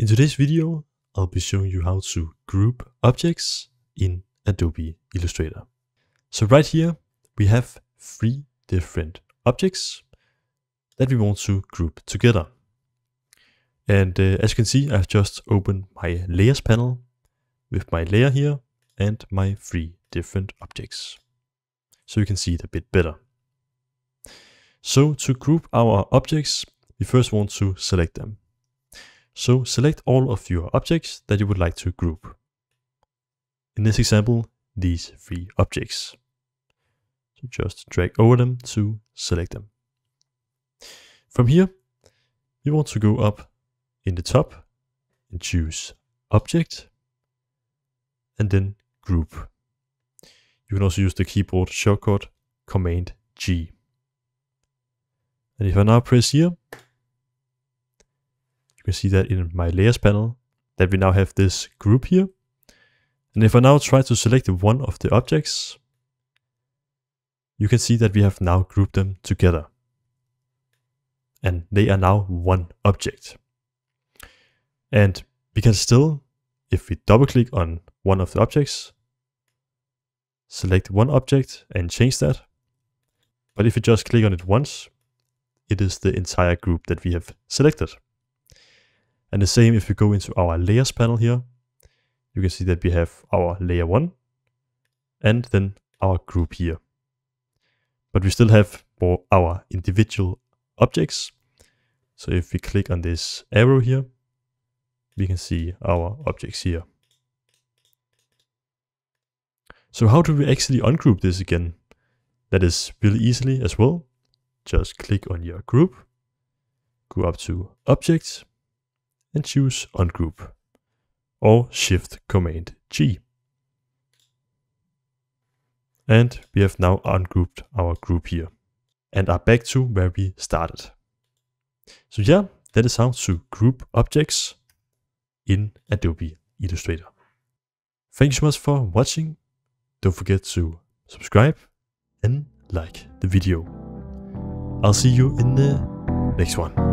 In today's video, I'll be showing you how to group objects in Adobe Illustrator. So right here, we have three different objects that we want to group together. And uh, as you can see, I've just opened my layers panel with my layer here and my three different objects. So you can see it a bit better. So to group our objects, we first want to select them. So select all of your objects that you would like to group. In this example, these three objects. So just drag over them to select them. From here, you want to go up in the top and choose Object and then Group. You can also use the keyboard shortcut Command G. And if I now press here, can see that in my layers panel, that we now have this group here. And if I now try to select one of the objects, you can see that we have now grouped them together. And they are now one object. And we can still, if we double click on one of the objects, select one object and change that. But if you just click on it once, it is the entire group that we have selected. And the same if we go into our layers panel here, you can see that we have our layer one and then our group here. But we still have more our individual objects. So if we click on this arrow here, we can see our objects here. So how do we actually ungroup this again? That is really easily as well. Just click on your group, go up to Objects, and choose ungroup or shift command G. And we have now ungrouped our group here and are back to where we started. So yeah, that is how to group objects in Adobe Illustrator. Thank you so much for watching. Don't forget to subscribe and like the video. I'll see you in the next one.